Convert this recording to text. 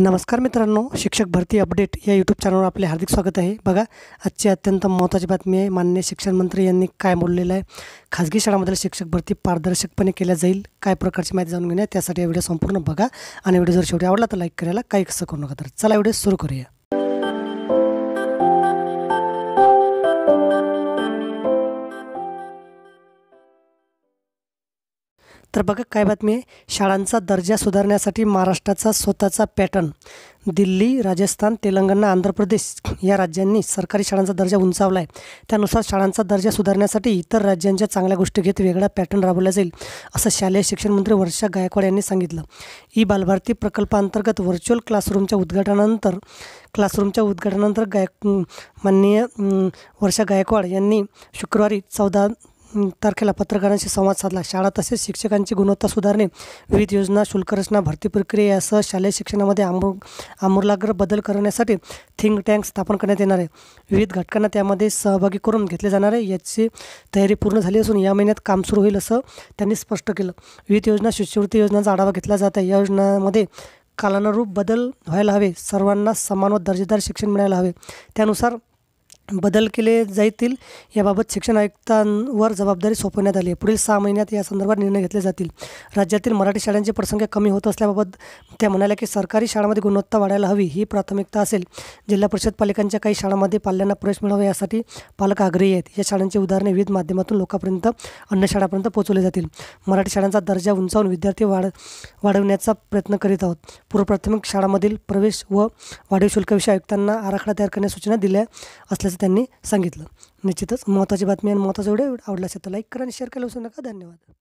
नमस्कार मित्रांनो शिक्षक भरती अपडेट या यूट्यूब चॅनलवर आपले हार्दिक स्वागत आहे बघा आजची अत्यंत महत्त्वाची बातमी आहे मान्य शिक्षण मंत्री यांनी काय बोललेलं आहे खाजगी शाळांमधील शिक्षक भरती पारदर्शकपणे केल्या जाईल काय प्रकारची माहिती जाणून घेण्या त्यासाठी या व्हिडिओ संपूर्ण बघा आणि व्हिडिओ जर शेवटी आवडला तर लाईक करायला काही कसं करू नका तर चला व्हिडिओ सुरू करूया तर बघा काय बातमी आहे शाळांचा दर्जा सुधारण्यासाठी महाराष्ट्राचा स्वतःचा पॅटर्न दिल्ली राजस्थान तेलंगणा आंध्र प्रदेश या राज्यांनी सरकारी शाळांचा दर्जा उंचावला आहे त्यानुसार शाळांचा दर्जा सुधारण्यासाठी इतर राज्यांच्या चांगल्या गोष्टी घेत वेगळा पॅटर्न राबवला जाईल असं शालेय शिक्षण मंत्री वर्षा गायकवाड यांनी सांगितलं ई बालभारती प्रकल्पांतर्गत व्हर्च्युअल क्लासरूमच्या उद्घाटनानंतर क्लासरूमच्या उद्घाटनानंतर गायक माननीय वर्षा गायकवाड यांनी शुक्रवारी चौदा तारखेला पत्रकारांशी संवाद साधला शाळा तसेच शिक्षकांची गुणवत्ता सुधारणे विविध योजना रचना भरती प्रक्रिया यासह शालेय शिक्षणामध्ये आमूर आमूलाग्र बदल करण्यासाठी थिंक टँक स्थापन करण्यात येणार आहे विविध घटकांना त्यामध्ये सहभागी करून घेतले जाणार आहे याची तयारी पूर्ण झाली असून या महिन्यात काम सुरू होईल असं त्यांनी स्पष्ट केलं विविध योजना शिष्यवृत्ती योजनांचा आढावा घेतला जात आहे या योजनांमध्ये कालानुरूप बदल व्हायला हवे सर्वांना समान व दर्जेदार शिक्षण मिळायला हवे त्यानुसार बदल केले जातील याबाबत शिक्षण आयुक्तांवर जबाबदारी सोपवण्यात आली आहे पुढील सहा महिन्यात या संदर्भात निर्णय घेतले जातील राज्यातील मराठी शाळांची प्रसंख्या कमी होत असल्याबाबत त्या म्हणाल्या की सरकारी शाळांमध्ये गुणवत्ता वाढायला हवी ही प्राथमिकता असेल जिल्हा परिषद पालिकांच्या काही शाळांमध्ये पाल्यांना प्रवेश मिळावा यासाठी पालक आग्रही आहेत या शाळांची उदाहरणे विविध माध्यमातून लोकांपर्यंत अन्य शाळांपर्यंत पोहोचवले जातील मराठी शाळांचा दर्जा उंचावून विद्यार्थी वाढ वाढवण्याचा प्रयत्न करीत आहोत पूर्वप्राथमिक शाळांमधील प्रवेश व वाढीव शुल्काविषयी आयुक्तांना आराखडा तयार करण्यास सूचना दिल्या असल्याचं त्यांनी सांगितलं निश्चितच महत्त्वाची बातमी आणि महत्त्वाचं व्हिडिओ आवडला असेल तर लाईक करा आणि शेअर केलं विसरू नका धन्यवाद